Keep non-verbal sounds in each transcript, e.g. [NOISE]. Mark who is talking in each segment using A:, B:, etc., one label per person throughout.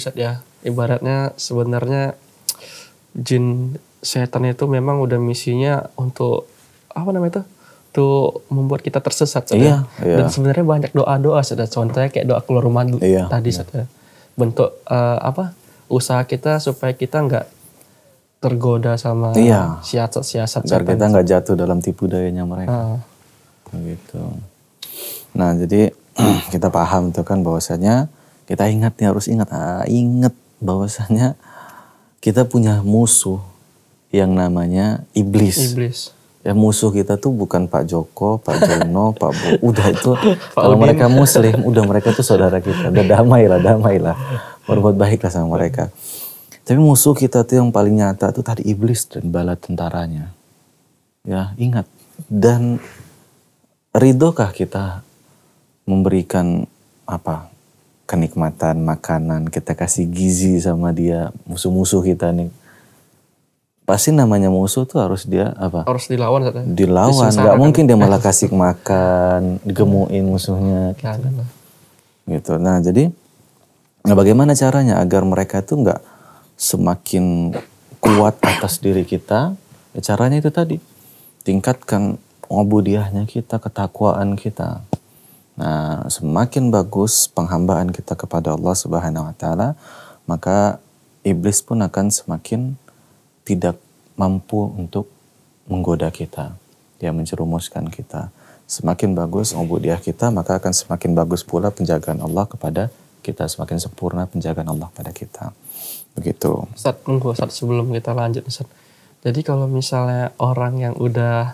A: set ya ibaratnya sebenarnya jin setan itu memang udah misinya untuk apa namanya itu tuh membuat kita tersesat iya, ya. iya. dan sebenarnya banyak doa doa sudah contohnya kayak doa keluar rumah iya, tadi iya. Ya. bentuk uh, apa usaha kita supaya kita nggak tergoda sama iya. siasat siasat agar kita nggak
B: jatuh dalam tipu dayanya mereka uh. nah jadi [CLEARS THROAT] kita paham tuh kan bahwasanya kita ingat nih harus ingat, ah, ingat bahwasanya kita punya musuh yang namanya iblis. Iblis. Ya musuh kita tuh bukan Pak Joko, Pak Jono, [LAUGHS] Pak Bu. Udah itu kalau Udin. mereka muslim, udah mereka tuh saudara kita. Udah damai, damailah. Berbuat baiklah sama mereka. Tapi musuh kita tuh yang paling nyata tuh tadi iblis dan bala tentaranya. Ya, ingat. Dan ridokah kita memberikan apa? kenikmatan makanan, kita kasih gizi sama dia, musuh-musuh kita nih. Pasti namanya musuh tuh harus dia apa?
A: Harus dilawan katanya. Dilawan, nggak kan. mungkin dia malah
B: [LAUGHS] kasih makan, digemuin musuhnya. Gitu. gitu. Nah, jadi, nah bagaimana caranya agar mereka tuh nggak semakin kuat atas diri kita? Ya caranya itu tadi, tingkatkan obudiahnya kita, ketakwaan kita Nah, semakin bagus penghambaan kita kepada Allah Subhanahu wa taala, maka iblis pun akan semakin tidak mampu untuk menggoda kita, dia mencerumuskan kita. Semakin bagus ubudiah kita, maka akan semakin bagus pula penjagaan Allah kepada kita, semakin sempurna penjagaan Allah pada kita. Begitu.
A: Ustaz, tunggu Ustaz sebelum kita lanjut Ustaz. Jadi kalau misalnya orang yang udah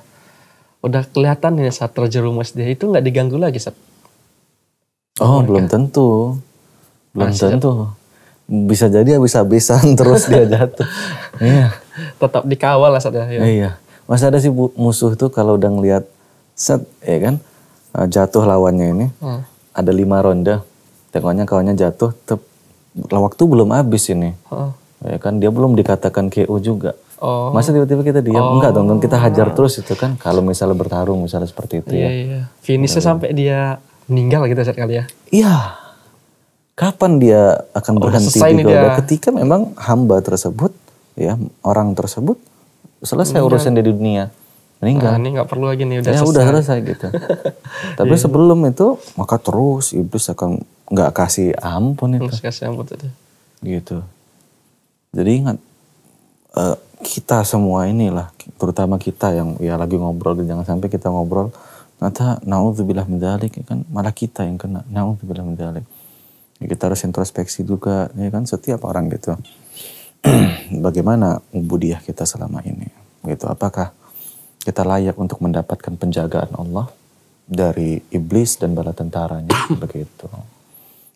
A: udah kelihatan ini saat terjerumus dia itu nggak diganggu lagi Ustaz?
B: Oh, mereka. belum kan? tentu. Belum Masih tentu. Bisa jadi habis-habisan [LAUGHS] terus dia jatuh.
A: iya. Tetap dikawal lah saatnya. Ya. Iya. iya.
B: Masih ada sih musuh tuh kalau udah ngeliat set, ya kan? Eh, jatuh lawannya ini. Hmm. Ada lima ronde. Tengoknya kawannya jatuh. Tep, waktu belum habis ini. Hmm. Ya kan? Dia belum dikatakan KO juga. Oh. Masa tiba-tiba kita diam? Oh. Enggak dong, kita hajar terus itu kan. Kalau misalnya bertarung misalnya seperti itu iya, ya.
A: Iya. Finishnya sampai dia meninggal gitu saat kali ya. Iya.
B: Kapan dia akan oh, berhenti di dia. ketika memang hamba tersebut ya orang tersebut selesai meninggal. urusan dia di
A: dunia meninggal. Nah, ini nggak perlu lagi nih udah ya, selesai. udah selesai gitu. [LAUGHS] Tapi yeah. sebelum
B: itu maka terus iblis akan nggak kasih ampun itu. Terus kasih ampun itu. Gitu. Jadi ingat uh, kita semua inilah terutama kita yang ya lagi ngobrol jangan sampai kita ngobrol maka naudzubillah min ya kan malah kita yang kena naudzubillah min ya, kita harus introspeksi juga ya kan setiap orang gitu [CLEARS THROAT] bagaimana ubudiah kita selama ini gitu apakah kita layak untuk mendapatkan penjagaan Allah dari iblis dan bala tentaranya [CLEARS THROAT] begitu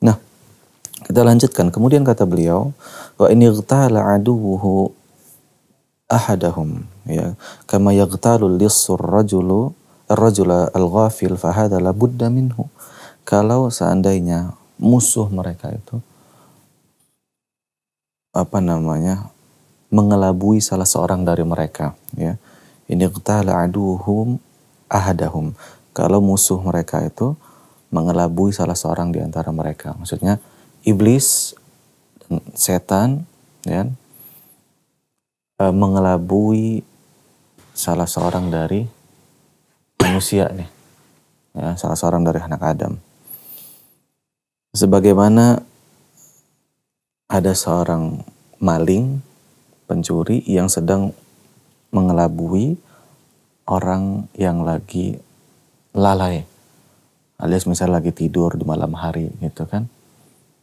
B: nah kita lanjutkan kemudian kata beliau wa ini aduhu ahadahum ya kama yaghtalul lissur rajulu rajula al-ghafil fahada labudda minhu. Kalau seandainya musuh mereka itu apa namanya mengelabui salah seorang dari mereka ya ini qtala aduhum ahadahum kalau musuh mereka itu mengelabui salah seorang di antara mereka maksudnya iblis setan ya eh, mengelabui salah seorang dari manusia nih. Ya, salah seorang dari anak Adam. Sebagaimana ada seorang maling, pencuri yang sedang mengelabui orang yang lagi lalai. Alias misalnya lagi tidur di malam hari gitu kan.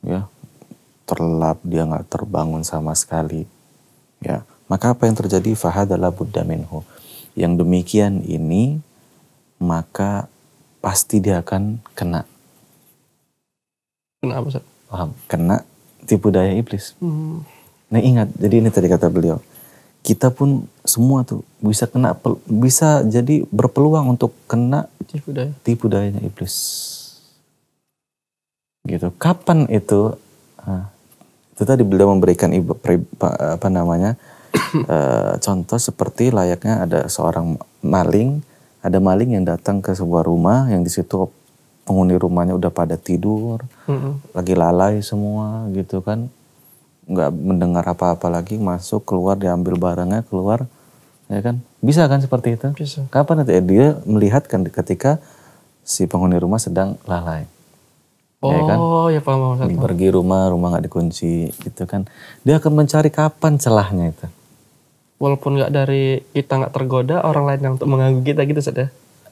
B: Ya, terlelap, dia nggak terbangun sama sekali. Ya, maka apa yang terjadi Fahad adalah buddha minhu. Yang demikian ini maka pasti dia akan kena. kena apa Paham? Kena tipu daya iblis. Hmm. Nah ingat, jadi ini tadi kata beliau, kita pun semua tuh bisa kena, bisa jadi berpeluang untuk kena tipu daya, tipu dayanya iblis. Gitu. Kapan itu? Nah, itu tadi beliau memberikan apa namanya? [COUGHS] e, contoh seperti layaknya ada seorang maling ada maling yang datang ke sebuah rumah yang di situ penghuni rumahnya udah pada tidur, mm-hmm. lagi lalai semua gitu kan, nggak mendengar apa-apa lagi, masuk keluar diambil barangnya keluar, ya kan, bisa kan seperti itu? Bisa. Kapan nanti ya, dia melihat kan ketika si penghuni rumah sedang lalai.
A: Ya kan? Oh ya, kan? ya paham paham. Pergi
B: rumah, rumah nggak dikunci gitu kan, dia akan mencari kapan celahnya itu
A: walaupun nggak dari kita nggak tergoda orang lain yang untuk mengganggu kita gitu saja ya?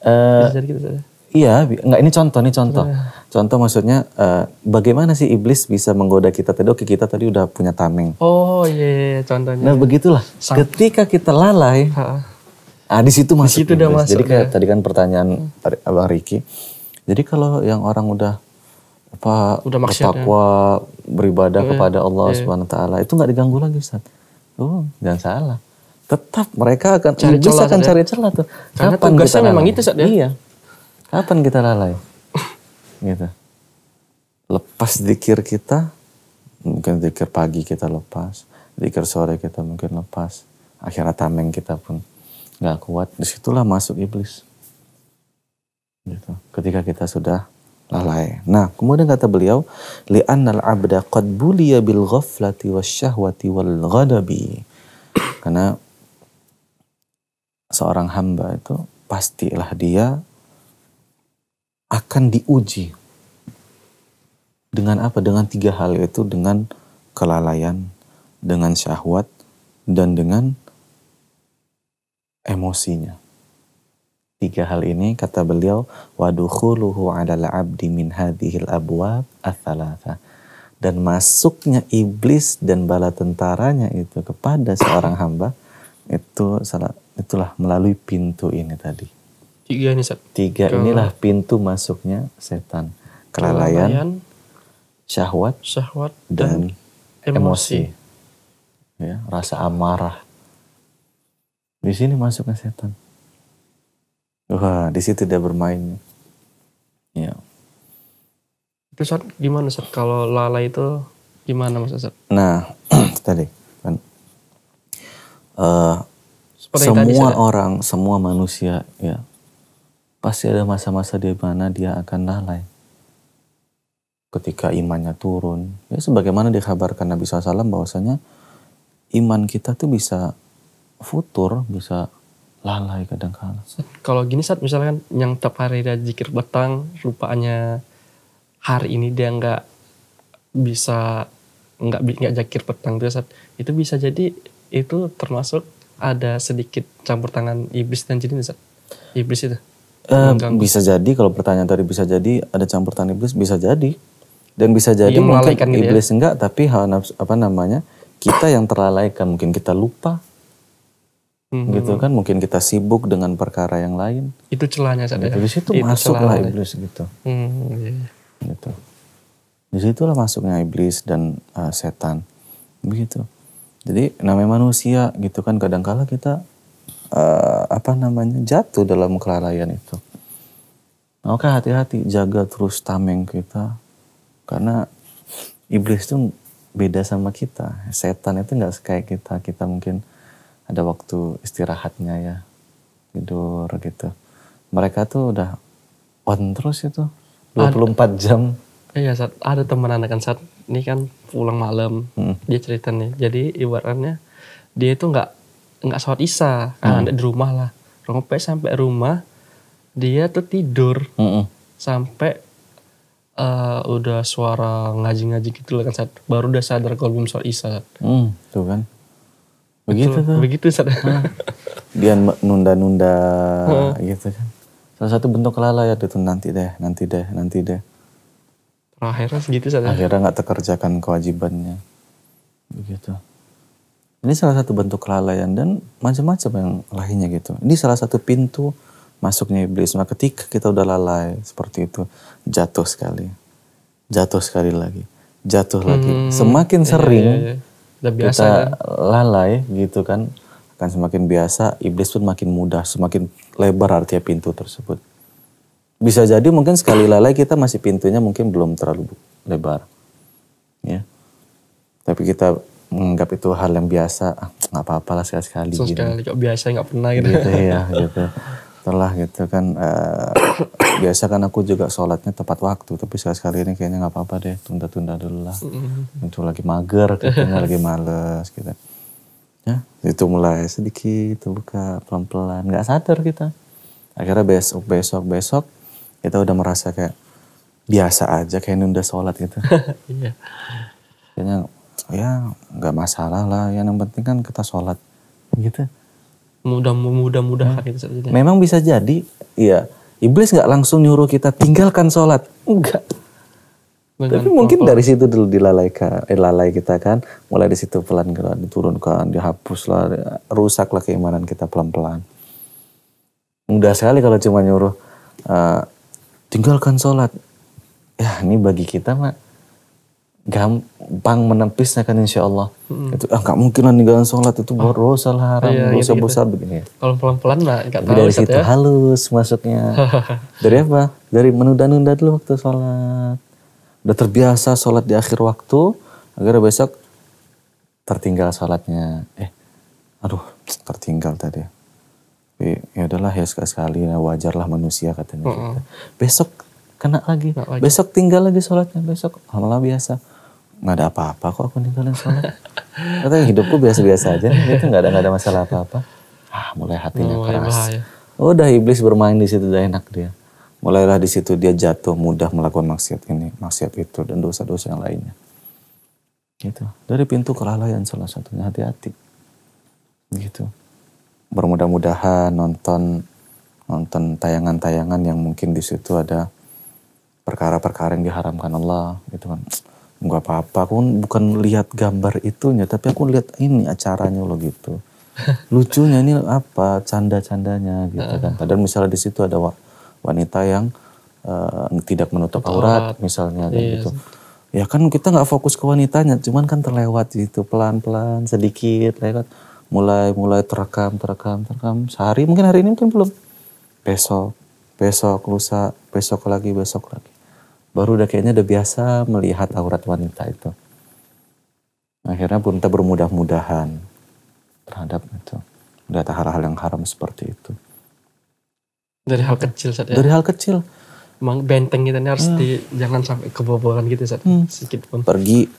B: uh, eh, jadi gitu saja ya? Iya, nggak ini contoh nih contoh. Iya. Contoh maksudnya uh, bagaimana sih iblis bisa menggoda kita tadi? Oke kita tadi udah punya tameng.
A: Oh iya, yeah, iya, contohnya. Nah begitulah. Sang. Ketika kita lalai, ha.
B: ah di situ masuk. Di situ udah masuk. Jadi kayak ya. tadi kan pertanyaan hmm. abang Riki. Jadi kalau yang orang udah apa
A: udah bertakwa
B: ya. beribadah oh, kepada Allah iya. Subhanahu Taala itu nggak diganggu lagi Ustaz. Oh jangan salah tetap mereka akan cari celah, akan cari celah tuh. Karena tugasnya memang itu saat ya. Iya. Kapan kita lalai? [LAUGHS] gitu. Lepas dikir kita, mungkin dikir pagi kita lepas, dikir sore kita mungkin lepas. Akhirnya tameng kita pun nggak kuat. Disitulah masuk iblis. Gitu. Ketika kita sudah lalai. Nah, kemudian kata beliau, li'annal abda qad buliya bil ghaflati wasyahwati wal ghadabi. Karena seorang hamba itu pastilah dia akan diuji dengan apa? Dengan tiga hal itu dengan kelalaian, dengan syahwat, dan dengan emosinya. Tiga hal ini kata beliau wadukhuluhu adalah abdi min hadhil abwab athalatha. Dan masuknya iblis dan bala tentaranya itu kepada seorang hamba itu salah itulah melalui pintu ini tadi.
A: Tiga ini, Sat. Tiga Ke... inilah
B: pintu masuknya setan. Kelalaian, Kelalaian syahwat, syahwat dan, dan emosi. emosi. Ya, rasa amarah. Di sini masuknya setan. Wah, di situ tidak bermain. Ya.
A: Itu Sat, gimana Sat? Kalau lala itu gimana Mas Sat?
B: Nah, [CLEARS THROAT] tadi kan uh,
A: seperti semua tadi,
B: orang, semua manusia ya pasti ada masa-masa di mana dia akan lalai. Ketika imannya turun, ya sebagaimana dikhabarkan Nabi SAW bahwasanya iman kita tuh bisa futur, bisa
A: lalai kadang kala. Kalau gini saat misalkan yang tiap hari ada zikir petang, rupanya hari ini dia nggak bisa nggak nggak zikir petang itu saat itu bisa jadi itu termasuk ada sedikit campur tangan iblis dan jin iblis itu
B: eh, bisa jadi kalau pertanyaan tadi bisa jadi ada campur tangan iblis bisa jadi dan bisa jadi iya, mungkin gitu ya? iblis ya. enggak tapi hal nafsu, apa namanya kita yang terlalaikan mungkin kita lupa hmm. gitu kan mungkin kita sibuk dengan perkara yang lain
A: itu celahnya saja gitu. di situ itu masuk lah iblis gitu hmm, iya. gitu situlah
B: masuknya iblis dan uh, setan begitu jadi namanya manusia gitu kan kadangkala kita uh, apa namanya jatuh dalam kelalaian itu. Oke hati-hati jaga terus tameng kita karena iblis itu beda sama kita. Setan itu nggak kayak kita. Kita mungkin ada waktu istirahatnya ya tidur gitu. Mereka tuh udah on terus itu 24 jam
A: Iya, saat ada teman anak kan saat ini kan pulang malam, hmm. dia cerita nih. Jadi ibaratnya dia itu nggak nggak sholat isya, kan ada di rumah lah. Sampai sampai rumah dia tuh tidur hmm. sampai uh, udah suara ngaji-ngaji gitu lah kan saat baru udah sadar kalau belum sholat isya.
B: Hmm, tuh kan.
A: Begitu tuh. Begitu saat. Hmm.
B: dia nunda-nunda hmm.
A: gitu kan. Salah
B: satu bentuk ya tuh nanti deh, nanti deh, nanti deh
A: Nah, akhirnya segitu saja
B: akhirnya nggak terkerjakan kewajibannya begitu ini salah satu bentuk kelalaian dan macam-macam yang lainnya gitu ini salah satu pintu masuknya iblis Nah, ketika kita udah lalai seperti itu jatuh sekali jatuh sekali lagi jatuh hmm, lagi semakin iya, sering iya, iya.
A: Udah biasa, kita kan?
B: lalai gitu kan akan semakin biasa iblis pun makin mudah semakin lebar artinya pintu tersebut bisa jadi mungkin sekali lalai kita masih pintunya mungkin belum terlalu lebar. Ya. Tapi kita menganggap itu hal yang biasa, ah, nggak apa-apa lah sekali-sekali. Gitu. sekali
A: gitu. biasa nggak pernah gitu. gitu ya, gitu.
B: telah gitu kan, uh, biasa kan aku juga sholatnya tepat waktu, tapi sekali-sekali ini kayaknya nggak apa-apa deh, tunda-tunda dulu lah. Itu mm-hmm. lagi mager, katanya lagi [LAUGHS] males gitu. Ya, itu mulai sedikit, terbuka pelan-pelan, nggak sadar kita. Akhirnya besok, besok, besok, kita udah merasa kayak biasa aja kayak nunda sholat gitu. [LAUGHS] Iya. Kayaknya ya nggak masalah lah. Yang penting kan kita sholat
A: gitu. Mudah mudah mudahan hmm. itu Sebetulnya. Memang
B: bisa jadi, iya. Iblis nggak langsung nyuruh kita tinggalkan sholat, enggak. Dengan Tapi mungkin dari situ dulu dilalai, eh, lalai kita kan, mulai di situ pelan-pelan diturunkan, dihapus lah rusak lah keimanan kita pelan-pelan. Mudah sekali kalau cuma nyuruh uh, tinggalkan sholat. Ya ini bagi kita mah gampang menempisnya kan insya Allah. Hmm. Itu ah nggak mungkin lah ninggalin sholat itu oh. salah lah haram, iya, iya, dosa gitu, besar begini ya.
A: Kalau pelan-pelan lah gak tahu. situ ya.
B: halus maksudnya [LAUGHS] dari apa? Dari menunda-nunda dulu waktu sholat. Udah terbiasa sholat di akhir waktu agar besok tertinggal sholatnya. Eh, aduh tertinggal tadi tapi ya adalah ya sekali ya wajarlah manusia katanya mm -hmm. kita. Gitu. besok kena lagi. lagi besok tinggal lagi sholatnya besok malah biasa nggak ada apa-apa kok aku ninggalin sholat [LAUGHS] katanya hidupku biasa-biasa aja [LAUGHS] itu nggak ada nggak ada masalah apa-apa ah mulai hatinya mulai keras bahaya. udah iblis bermain di situ udah enak dia mulailah di situ dia jatuh mudah melakukan maksiat ini maksiat itu dan dosa-dosa yang lainnya gitu dari pintu kelalaian salah satunya hati-hati gitu bermudah-mudahan nonton nonton tayangan-tayangan yang mungkin di situ ada perkara-perkara yang diharamkan Allah gitu kan nggak apa-apa aku bukan lihat gambar itunya tapi aku lihat ini acaranya loh gitu [LAUGHS] lucunya ini apa canda-candanya gitu kan ah. padahal misalnya di situ ada wanita yang uh, tidak menutup aurat misalnya kan, iya, gitu ya kan kita nggak fokus ke wanitanya cuman kan terlewat gitu pelan-pelan sedikit lewat mulai mulai terekam terekam terekam sehari mungkin hari ini mungkin belum besok besok lusa besok lagi besok lagi baru udah kayaknya udah biasa melihat aurat wanita itu akhirnya pun kita bermudah-mudahan terhadap itu melihat hal-hal yang haram seperti itu
A: dari hal kecil saat ya? dari hal kecil emang benteng kita ini harus hmm. di jangan sampai kebobolan gitu saat hmm. sedikit pun
B: pergi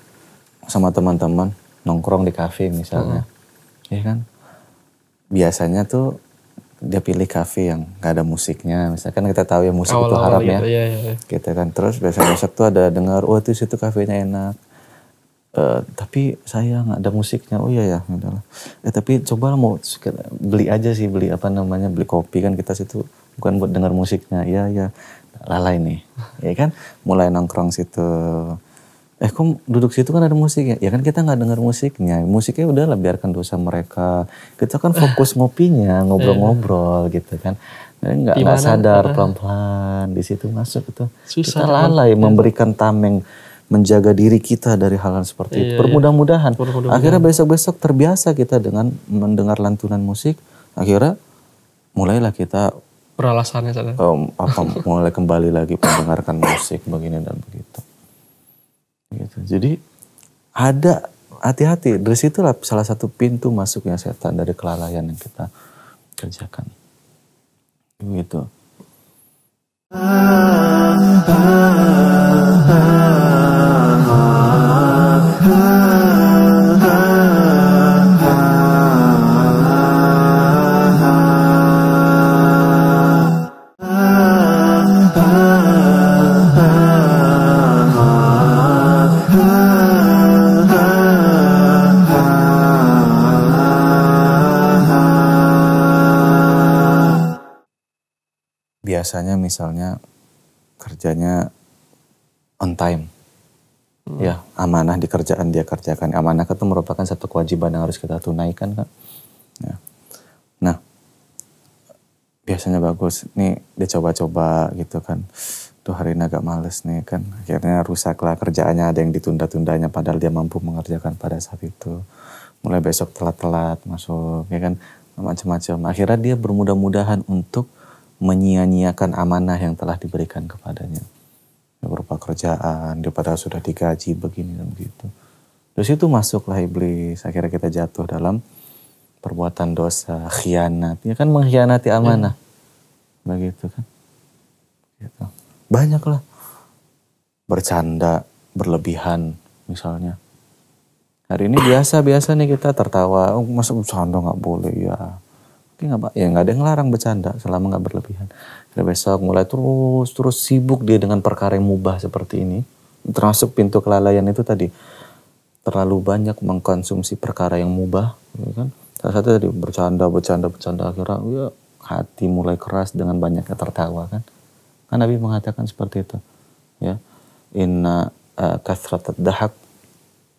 B: sama teman-teman nongkrong di kafe misalnya hmm ya kan biasanya tuh dia pilih kafe yang gak ada musiknya misalkan kita tahu ya musik awal, itu harap ya, gitu, iya, iya. kita iya. gitu kan terus biasanya besok tuh ada dengar oh itu situ kafenya enak Uh, tapi saya nggak ada musiknya oh iya ya adalah eh, tapi coba mau beli aja sih beli apa namanya beli kopi kan kita situ bukan buat dengar musiknya iya iya lalai nih ya kan mulai nongkrong situ eh kok duduk situ kan ada musiknya. ya kan kita nggak dengar musiknya musiknya udah lah biarkan dosa mereka kita kan fokus eh. ngopinya ngobrol-ngobrol eh. gitu kan nggak nggak sadar pelan-pelan di situ masuk itu Susah kita lalai kan? memberikan tameng menjaga diri kita dari hal-hal seperti itu iya, iya. bermudah-mudahan akhirnya besok-besok terbiasa kita dengan mendengar lantunan musik akhirnya mulailah kita beralasannya Um, apa mulai kembali lagi [LAUGHS] mendengarkan musik begini dan begitu Gitu. Jadi ada hati-hati dari situlah salah satu pintu masuknya setan dari kelalaian yang kita kerjakan. Gitu. ah, ah. biasanya misalnya kerjanya on time. Hmm. Ya, amanah di kerjaan dia kerjakan. Amanah itu merupakan satu kewajiban yang harus kita tunaikan kan. Ya. Nah, biasanya bagus. Nih dia coba-coba gitu kan. Tuh hari ini agak males nih kan. Akhirnya rusaklah kerjaannya ada yang ditunda-tundanya padahal dia mampu mengerjakan pada saat itu. Mulai besok telat-telat masuk ya kan macam-macam. Akhirnya dia bermudah-mudahan untuk menyia-nyiakan amanah yang telah diberikan kepadanya. berupa kerjaan, dia padahal sudah digaji begini dan begitu. terus itu masuklah iblis, akhirnya kita jatuh dalam perbuatan dosa, khianat. Ya kan mengkhianati amanah. Ya. Begitu kan. Gitu. Banyaklah. Bercanda, berlebihan misalnya. Hari ini biasa-biasa nih kita tertawa, oh, masuk bercanda nggak boleh ya Oke nggak pak? Ya nggak ada yang larang bercanda selama nggak berlebihan. Dan besok mulai terus terus sibuk dia dengan perkara yang mubah seperti ini. Termasuk pintu kelalaian itu tadi terlalu banyak mengkonsumsi perkara yang mubah, ya kan? Salah satu tadi bercanda bercanda bercanda akhirnya ya hati mulai keras dengan banyaknya tertawa kan? Kan Nabi mengatakan seperti itu, ya inna uh, dahak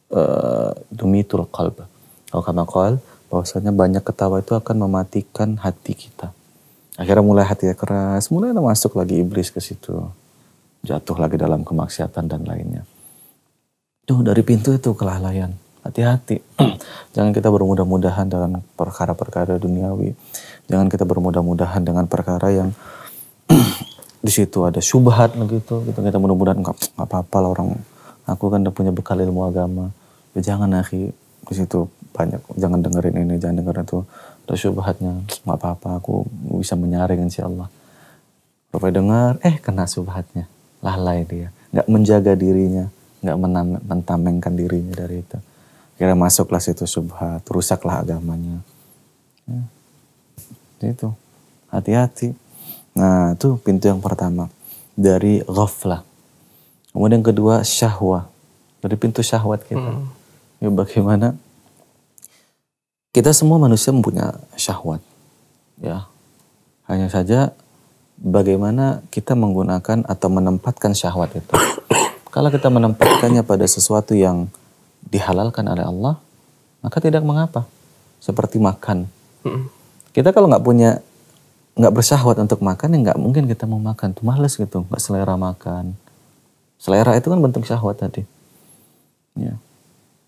B: uh, dumitul qalb. Kalau kama bahwasanya banyak ketawa itu akan mematikan hati kita. Akhirnya mulai hati keras, mulai masuk lagi iblis ke situ. Jatuh lagi dalam kemaksiatan dan lainnya. Tuh dari pintu itu kelalaian. Hati-hati. [CLEARS THROAT] Jangan kita bermudah-mudahan dengan perkara-perkara duniawi. Jangan kita bermudah-mudahan dengan perkara yang [CLEARS THROAT] di situ ada syubhat begitu. Kita Kita mudah-mudahan enggak apa-apa lah orang. Aku kan udah punya bekal ilmu agama. Ya jangan akhi di situ banyak jangan dengerin ini jangan dengerin itu terus subhatnya nggak apa-apa aku bisa menyaring insya Allah rupanya dengar eh kena subhatnya lalai dia nggak menjaga dirinya nggak mentamengkan dirinya dari itu kira masuklah situ subhat rusaklah agamanya ya. itu hati-hati nah itu pintu yang pertama dari ghaflah kemudian kedua syahwa dari pintu syahwat kita hmm. ya bagaimana kita semua manusia mempunyai syahwat. Ya. Hanya saja bagaimana kita menggunakan atau menempatkan syahwat itu. [COUGHS] Kalau kita menempatkannya pada sesuatu yang dihalalkan oleh Allah, maka tidak mengapa. Seperti makan. Kita kalau nggak punya nggak bersyahwat untuk makan ya nggak mungkin kita mau makan tuh males gitu nggak selera makan selera itu kan bentuk syahwat tadi ya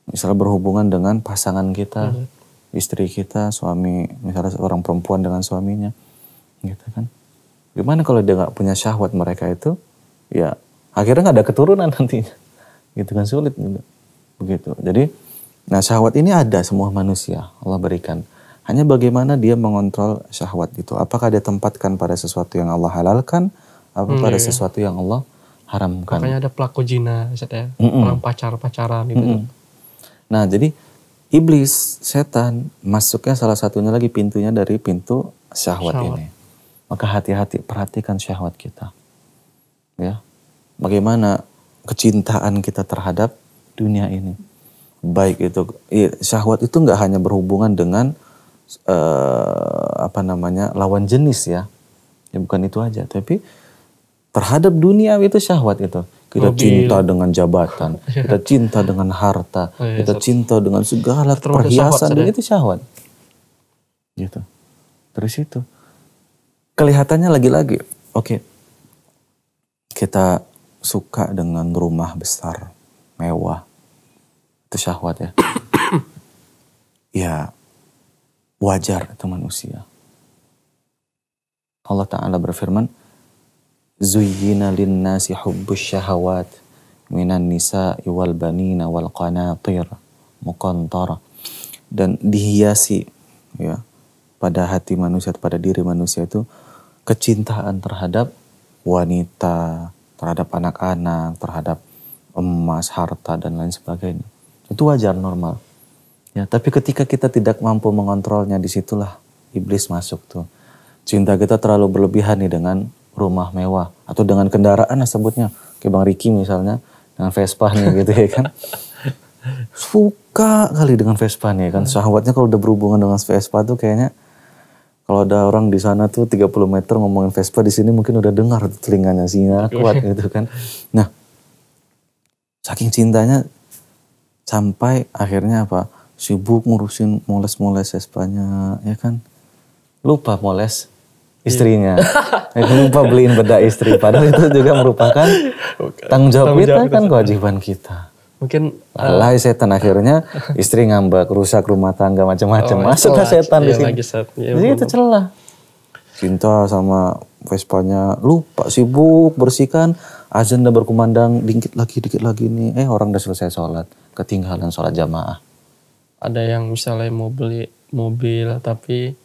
B: misalnya berhubungan dengan pasangan kita mm -hmm istri kita, suami misalnya seorang perempuan dengan suaminya, gitu kan. Gimana kalau dia nggak punya syahwat mereka itu, ya akhirnya nggak ada keturunan [LAUGHS] nantinya, gitu kan sulit gitu. Begitu. Jadi, nah syahwat ini ada semua manusia Allah berikan. Hanya bagaimana dia mengontrol syahwat itu. Apakah dia tempatkan pada sesuatu yang Allah halalkan, apa hmm, pada iya. iya. sesuatu yang Allah haramkan. Makanya
A: ada pelaku jina, ya, mm -mm. orang pacar pacaran gitu. Mm -mm.
B: Nah jadi iblis, setan masuknya salah satunya lagi pintunya dari pintu syahwat, syahwat. ini. Maka hati-hati perhatikan syahwat kita. Ya. Bagaimana kecintaan kita terhadap dunia ini. Baik itu syahwat itu nggak hanya berhubungan dengan eh, apa namanya lawan jenis ya. Ya bukan itu aja, tapi terhadap dunia itu syahwat itu kita Mobil. cinta dengan jabatan, [LAUGHS] iya. kita cinta dengan harta, oh, iya, kita sop. cinta dengan segala Terus perhiasan dan itu syahwat. Gitu. Terus itu Kelihatannya lagi-lagi, oke. Okay. Kita suka dengan rumah besar, mewah. Itu syahwat ya. [COUGHS] ya, wajar itu manusia. Allah Ta'ala berfirman, zuyyina linnasi hubbus syahawat minan nisa'i wal banina wal dan dihiasi ya pada hati manusia pada diri manusia itu kecintaan terhadap wanita, terhadap anak-anak, terhadap emas, harta dan lain sebagainya. Itu wajar normal. Ya, tapi ketika kita tidak mampu mengontrolnya disitulah iblis masuk tuh. Cinta kita terlalu berlebihan nih dengan rumah mewah atau dengan kendaraan lah sebutnya kayak Bang Riki misalnya dengan Vespa nih [LAUGHS] gitu ya kan suka kali dengan Vespa nih ya kan hmm. sahabatnya kalau udah berhubungan dengan Vespa tuh kayaknya kalau ada orang di sana tuh 30 meter ngomongin Vespa di sini mungkin udah dengar telinganya sinyal kuat gitu kan nah saking cintanya sampai akhirnya apa sibuk ngurusin moles-moles Vespanya ya kan lupa moles istrinya. [LAUGHS] Lupa beliin beda istri. Padahal itu juga merupakan tanggung jawab kita kan kewajiban kita. Mungkin ah, lalai uh, setan akhirnya [LAUGHS] istri ngambek, rusak rumah tangga macam-macam. Oh, Masuklah setan di iya, sini.
A: Iya, Jadi itu celah.
B: Cinta sama Vespanya lupa sibuk bersihkan azan dan berkumandang dikit lagi dikit lagi nih. Eh orang udah selesai sholat ketinggalan sholat jamaah.
A: Ada yang misalnya mau beli mobil tapi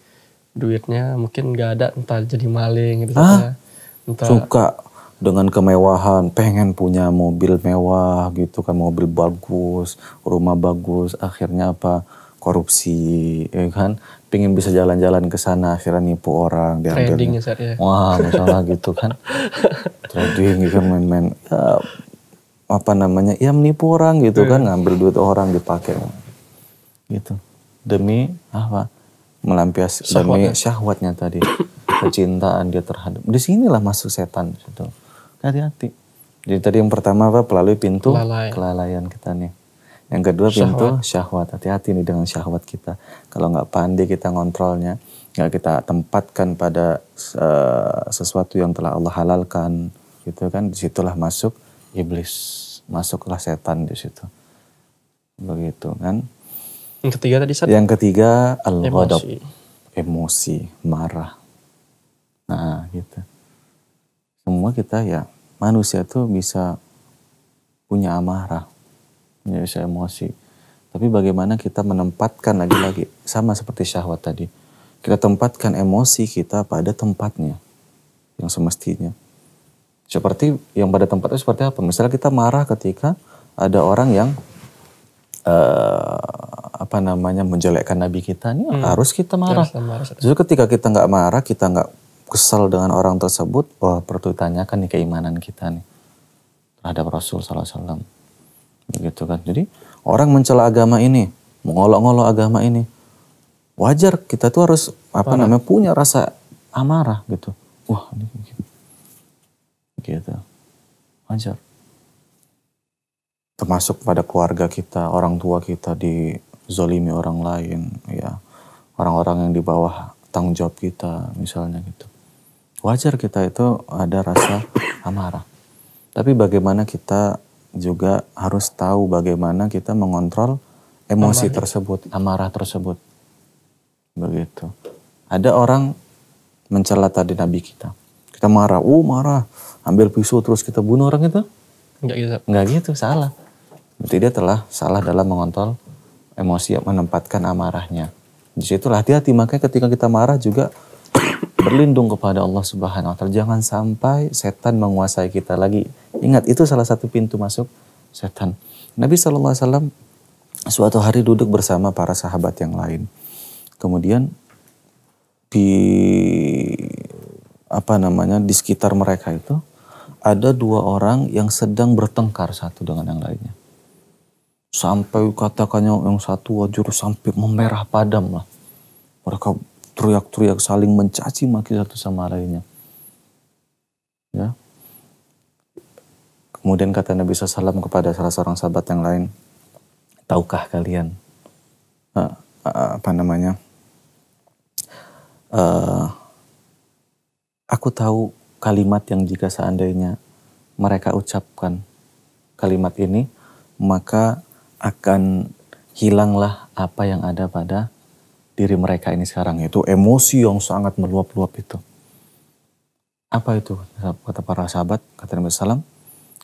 A: duitnya mungkin nggak ada entah jadi maling gitu ya. Entah. Kan. suka
B: dengan kemewahan pengen punya mobil mewah gitu kan mobil bagus rumah bagus akhirnya apa korupsi ya kan pengen bisa jalan-jalan ke sana akhirnya nipu orang diambil trading ya, ya? wah misalnya gitu kan [LAUGHS] trading gitu main-main ya, apa namanya ya menipu orang gitu yeah. kan iya. ngambil duit orang dipakai gitu demi apa melampias demi syahwatnya tadi [COUGHS] kecintaan dia terhadap di sinilah masuk setan itu hati-hati jadi tadi yang pertama apa melalui pintu Kelalai. kelalaian kita nih yang kedua syahwat. pintu syahwat hati-hati nih dengan syahwat kita kalau nggak pandai kita ngontrolnya nggak kita tempatkan pada uh, sesuatu yang telah Allah halalkan gitu kan disitulah masuk iblis masuklah setan di situ begitu kan
A: yang ketiga tadi satu. Yang
B: ketiga al emosi. emosi, marah. Nah, gitu. Semua kita ya manusia tuh bisa punya amarah, punya emosi. Tapi bagaimana kita menempatkan lagi-lagi sama seperti syahwat tadi. Kita tempatkan emosi kita pada tempatnya yang semestinya. Seperti yang pada tempatnya seperti apa? Misalnya kita marah ketika ada orang yang uh, apa namanya menjelekkan Nabi kita ini hmm. harus kita marah. Justru ketika kita nggak marah, kita nggak kesal dengan orang tersebut, wah perlu ditanyakan nih keimanan kita nih terhadap Rasul Sallallahu Alaihi Wasallam. Begitu kan. Jadi orang mencela agama ini, mengolok-ngolok agama ini, wajar kita tuh harus apa Parah. namanya punya rasa amarah gitu. Wah ini gitu. Wajar termasuk pada keluarga kita, orang tua kita dizolimi orang lain, ya orang-orang yang di bawah tanggung jawab kita misalnya gitu. Wajar kita itu ada rasa amarah. Tapi bagaimana kita juga harus tahu bagaimana kita mengontrol emosi amarah. tersebut, amarah tersebut. Begitu. Ada orang mencela tadi nabi kita. Kita marah, uh marah, ambil pisau terus kita bunuh orang itu. Enggak gitu. Enggak gitu, salah berarti dia telah salah dalam mengontrol emosi menempatkan amarahnya. Disitulah hati-hati makanya ketika kita marah juga [COUGHS] berlindung kepada Allah Subhanahu wa taala. Jangan sampai setan menguasai kita lagi. Ingat itu salah satu pintu masuk setan. Nabi sallallahu alaihi wasallam suatu hari duduk bersama para sahabat yang lain. Kemudian di apa namanya di sekitar mereka itu ada dua orang yang sedang bertengkar satu dengan yang lainnya sampai katakannya yang satu wajur sampai memerah padam lah. Mereka teriak-teriak saling mencaci maki satu sama lainnya. Ya. Kemudian kata Nabi SAW kepada salah seorang sahabat yang lain, tahukah kalian uh, uh, apa namanya? Uh, aku tahu kalimat yang jika seandainya mereka ucapkan kalimat ini, maka akan hilanglah apa yang ada pada diri mereka ini sekarang itu emosi yang sangat meluap-luap itu. Apa itu kata para sahabat kata Nabi Sallam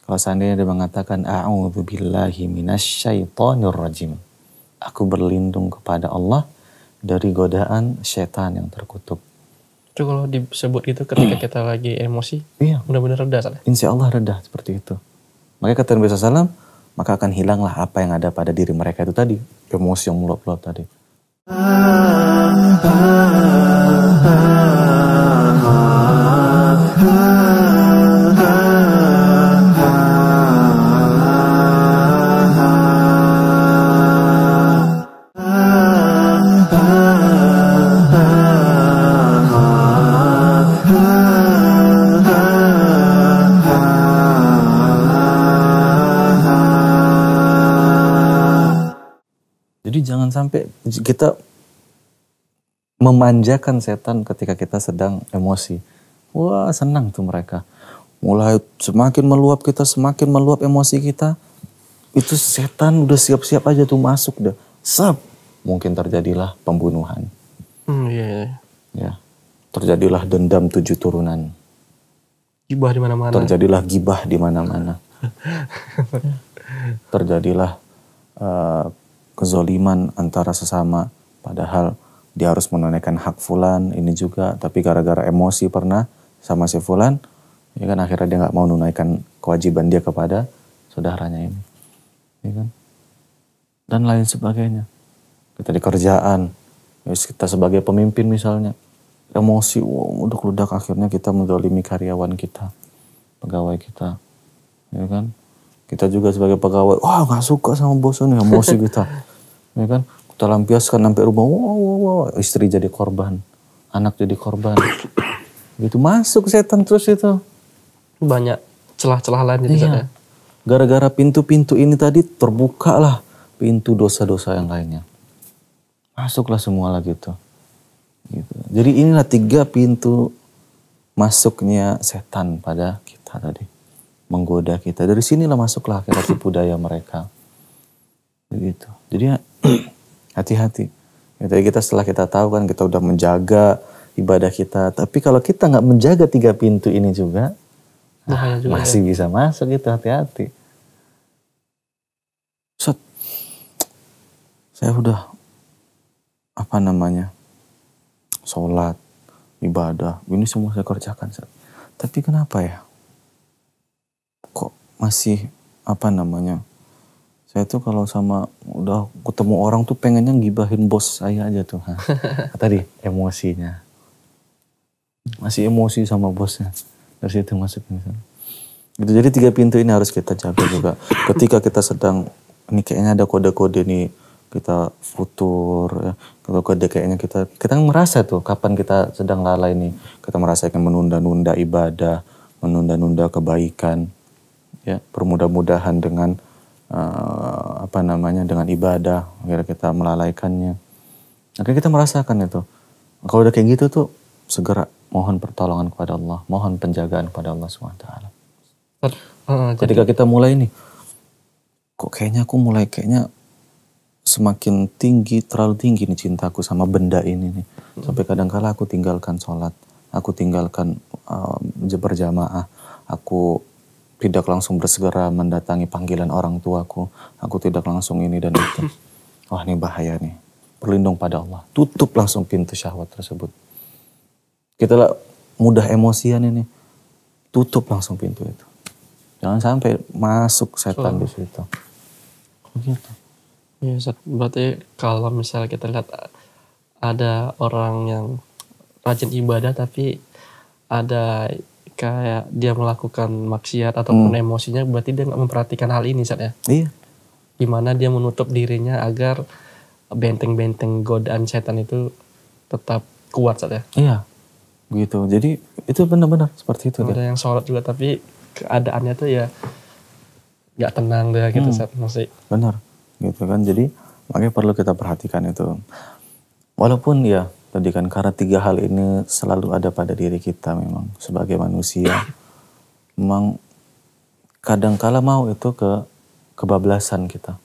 B: kalau seandainya dia mengatakan a'udzu billahi minasyaitonir rajim. Aku berlindung kepada Allah dari godaan
A: setan yang terkutuk. Itu kalau disebut itu ketika kita lagi emosi, iya. benar-benar reda. Salah.
B: Insya Allah reda seperti itu. Makanya kata Nabi Sallam maka akan hilanglah apa yang ada pada diri mereka itu tadi, emosi yang meluap-luap tadi. Ah, ah. jangan sampai kita memanjakan setan ketika kita sedang emosi. Wah, senang tuh mereka. Mulai semakin meluap kita, semakin meluap emosi kita. Itu setan udah siap-siap aja tuh masuk deh, sab mungkin terjadilah pembunuhan. Hmm, iya, iya. Ya. Terjadilah dendam tujuh turunan.
A: Gibah di mana-mana. Terjadilah gibah di
B: mana-mana. [LAUGHS] Terjadilah uh, kezoliman antara sesama. Padahal dia harus menunaikan hak fulan ini juga, tapi gara-gara emosi pernah sama si fulan, ya kan akhirnya dia nggak mau menunaikan kewajiban dia kepada saudaranya ini. Ya kan? Dan lain sebagainya. Kita di kerjaan, ya, kita sebagai pemimpin misalnya, emosi wow, udah keludak akhirnya kita mendolimi karyawan kita, pegawai kita. Ya kan? Kita juga sebagai pegawai, wah nggak suka sama bos ini emosi kita. [LAUGHS] ya kan kita lampiaskan sampai rumah wow, wow, wow. istri jadi korban anak jadi korban [COUGHS] gitu masuk setan terus itu
A: banyak celah-celah lain di iya. Ya?
B: gara-gara pintu-pintu ini tadi terbuka lah pintu dosa-dosa yang lainnya masuklah semua lah gitu gitu jadi inilah tiga pintu masuknya setan pada kita tadi menggoda kita dari sinilah masuklah kita tipu daya mereka begitu jadi Hati-hati. Jadi ya, kita setelah kita tahu kan kita udah menjaga ibadah kita, tapi kalau kita nggak menjaga tiga pintu ini juga,
A: nah, juga masih
B: ya. bisa masuk itu hati-hati. Set, saya udah apa namanya sholat, ibadah, ini semua saya kerjakan. Set. Tapi kenapa ya? Kok masih apa namanya saya tuh kalau sama udah ketemu orang tuh pengennya ngibahin bos saya aja tuh. [LAUGHS] Tadi emosinya. Masih emosi sama bosnya. Dari situ masuk Gitu. Jadi tiga pintu ini harus kita jaga juga. Ketika kita sedang, ini kayaknya ada kode-kode nih, kita futur, ya. kalau kode kayaknya kita, kita merasa tuh kapan kita sedang lalai nih. Kita merasa akan menunda-nunda ibadah, menunda-nunda kebaikan. ya permudah mudahan dengan uh, apa namanya dengan ibadah akhirnya kita melalaikannya akhirnya kita merasakan itu kalau udah kayak gitu tuh segera mohon pertolongan kepada Allah mohon penjagaan kepada Allah swt uh, eh, ketika kita mulai nih kok kayaknya aku mulai kayaknya semakin tinggi terlalu tinggi nih cintaku sama benda ini nih sampai kadang kadang-kala aku tinggalkan sholat aku tinggalkan uh, berjamaah aku tidak langsung bersegera mendatangi panggilan orang tuaku. Aku tidak langsung ini dan itu. [COUGHS] Wah ini bahaya nih. Berlindung pada Allah. Tutup langsung pintu syahwat tersebut. Kita lah mudah emosian ini. Tutup langsung pintu itu. Jangan sampai masuk setan so, di situ. Begitu.
A: Oh ya, Ustaz. berarti kalau misalnya kita lihat ada orang yang rajin ibadah tapi ada ketika dia melakukan maksiat ataupun hmm. emosinya berarti dia nggak memperhatikan hal ini saat ya iya gimana dia menutup dirinya agar benteng-benteng godaan setan itu tetap kuat saat ya? iya
B: gitu jadi itu benar-benar seperti itu ada
A: yang sholat juga tapi keadaannya tuh ya nggak tenang deh gitu hmm. saat masih
B: benar gitu kan jadi makanya perlu kita perhatikan itu walaupun ya tadi kan karena tiga hal ini selalu ada pada diri kita memang sebagai manusia memang kadangkala mau itu ke kebablasan kita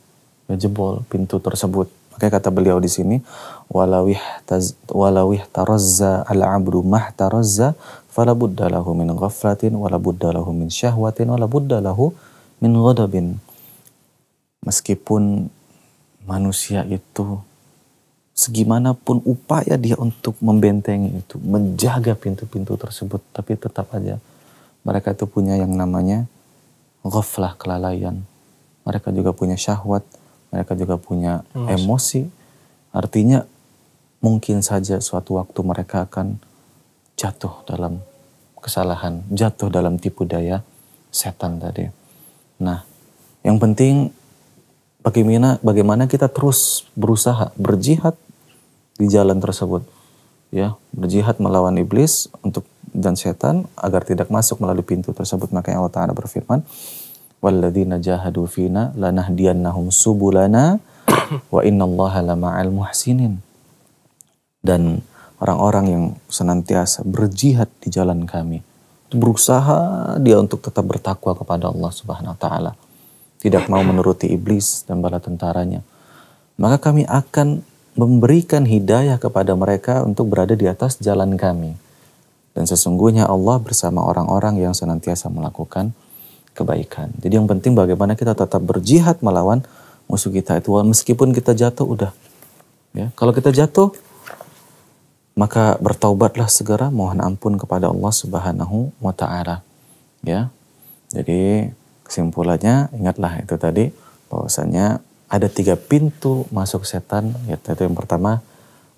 B: ya jebol pintu tersebut makanya kata beliau di sini walawih taz, walawih tarazza al abdu mah tarazza fala buddha lahu min ghaflatin wala buddha lahu min syahwatin wala buddha lahu min ghadabin meskipun manusia itu segimanapun upaya dia untuk membentengi itu, menjaga pintu-pintu tersebut, tapi tetap aja mereka itu punya yang namanya ghaflah kelalaian. Mereka juga punya syahwat, mereka juga punya emosi. emosi. Artinya mungkin saja suatu waktu mereka akan jatuh dalam kesalahan, jatuh dalam tipu daya setan tadi. Nah, yang penting bagaimana bagaimana kita terus berusaha berjihad di jalan tersebut. Ya, berjihad melawan iblis untuk dan setan agar tidak masuk melalui pintu tersebut. Makanya Allah Ta'ala berfirman, lanah جَاهَدُوا فِينَا wa inna Allah اللَّهَ لَمَعَ muhsinin Dan orang-orang yang senantiasa berjihad di jalan kami, berusaha dia untuk tetap bertakwa kepada Allah Subhanahu wa taala. Tidak mau menuruti iblis dan bala tentaranya. Maka kami akan memberikan hidayah kepada mereka untuk berada di atas jalan kami. Dan sesungguhnya Allah bersama orang-orang yang senantiasa melakukan kebaikan. Jadi yang penting bagaimana kita tetap berjihad melawan musuh kita itu meskipun kita jatuh udah. Ya, kalau kita jatuh maka bertaubatlah segera mohon ampun kepada Allah Subhanahu wa taala. Ya. Jadi kesimpulannya ingatlah itu tadi bahwasanya ada tiga pintu masuk setan yaitu yang pertama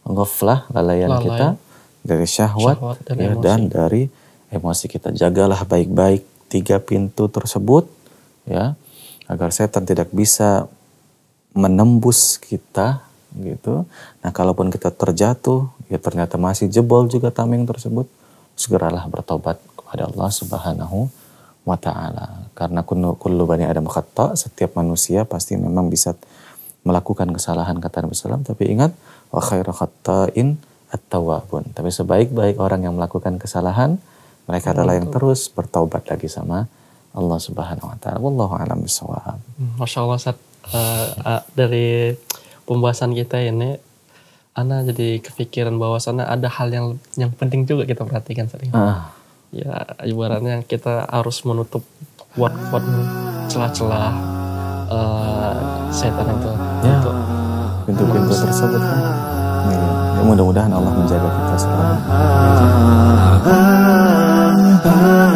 B: ghaflah lalaian Lalai. kita dari syahwat, syahwat dan, ya, dan dari emosi kita jagalah baik-baik tiga pintu tersebut ya agar setan tidak bisa menembus kita gitu nah kalaupun kita terjatuh ya ternyata masih jebol juga tameng tersebut segeralah bertobat kepada Allah Subhanahu wa ta'ala. Karena kullu bani Adam khatta, setiap manusia pasti memang bisa melakukan kesalahan kata Nabi SAW. Tapi ingat, wa khairu khata'in at-tawabun. Tapi sebaik-baik orang yang melakukan kesalahan, mereka adalah yang terus bertaubat lagi sama Allah Subhanahu wa taala. Wallahu alam bisawab.
A: Hmm, Masya Allah uh, uh, dari pembahasan kita ini Ana jadi kepikiran bahwa sana ada hal yang yang penting juga kita perhatikan sering. Uh ah ya ibaratnya kita harus menutup kuat-kuat celah-celah eh, setan itu ya. untuk pintu-pintu tersebut kan.
B: Iya, ya, mudah-mudahan Allah menjaga kita selalu.